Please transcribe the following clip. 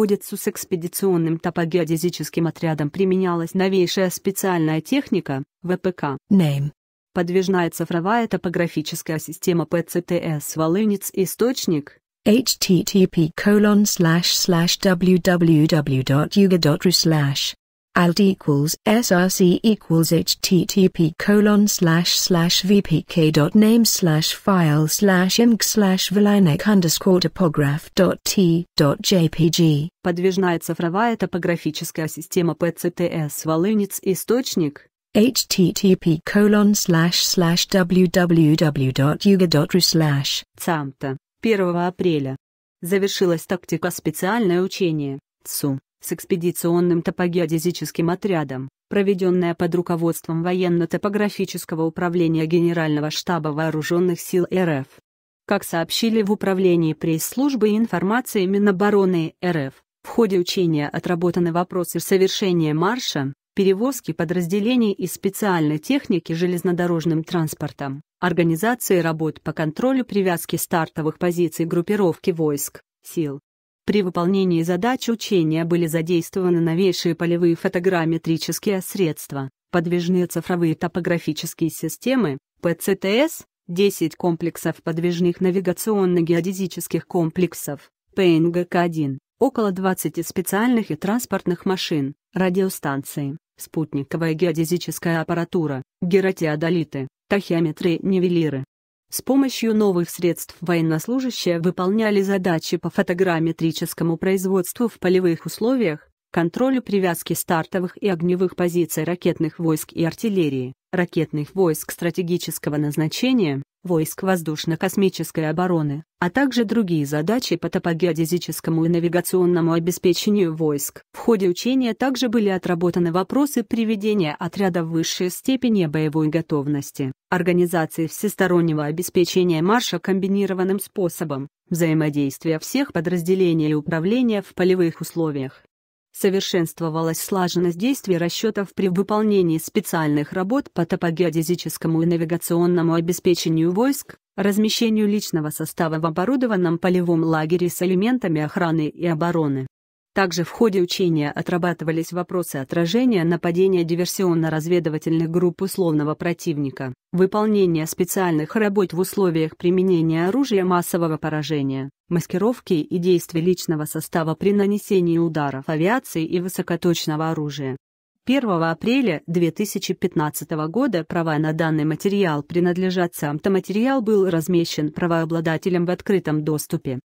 находицу с экспедиционным топогеодезическим отрядом применялась новейшая специальная техника – ВПК. Name. Подвижная цифровая топографическая система ПЦТС «Волынец» источник – http www.yuga.ru slash alt equals src equals http colon slash slash vpk.name slash file slash img slash velinek underscore topograph dot t dot jpg. Подвижная цифровая топографическая система PCTS Волынец Источник http colon slash slash www.yuga.ru slash Цамта, 1 апреля. Завершилась тактика специальное учение, ЦУ с экспедиционным топогеодезическим отрядом, проведенная под руководством военно-топографического управления Генерального штаба Вооруженных сил РФ. Как сообщили в Управлении пресс-службы и информации Минобороны РФ, в ходе учения отработаны вопросы совершения марша, перевозки подразделений и специальной техники железнодорожным транспортом, организации работ по контролю привязки стартовых позиций группировки войск, сил, при выполнении задач учения были задействованы новейшие полевые фотограмметрические средства, подвижные цифровые топографические системы, ПЦТС, 10 комплексов подвижных навигационно-геодезических комплексов, ПНГК-1, около 20 специальных и транспортных машин, радиостанции, спутниковая геодезическая аппаратура, гиротеодолиты, тахиометры-нивелиры, с помощью новых средств военнослужащие выполняли задачи по фотограмметрическому производству в полевых условиях, контролю привязки стартовых и огневых позиций ракетных войск и артиллерии, ракетных войск стратегического назначения, войск воздушно-космической обороны, а также другие задачи по топогеодезическому и навигационному обеспечению войск. В ходе учения также были отработаны вопросы приведения отряда в высшей степени боевой готовности, организации всестороннего обеспечения марша комбинированным способом, взаимодействия всех подразделений и управления в полевых условиях, Совершенствовалась слаженность действий расчетов при выполнении специальных работ по топогеодезическому и навигационному обеспечению войск, размещению личного состава в оборудованном полевом лагере с элементами охраны и обороны. Также в ходе учения отрабатывались вопросы отражения нападения диверсионно-разведывательных групп условного противника, выполнения специальных работ в условиях применения оружия массового поражения, маскировки и действий личного состава при нанесении ударов авиации и высокоточного оружия. 1 апреля 2015 года права на данный материал принадлежат сам материал был размещен правообладателем в открытом доступе.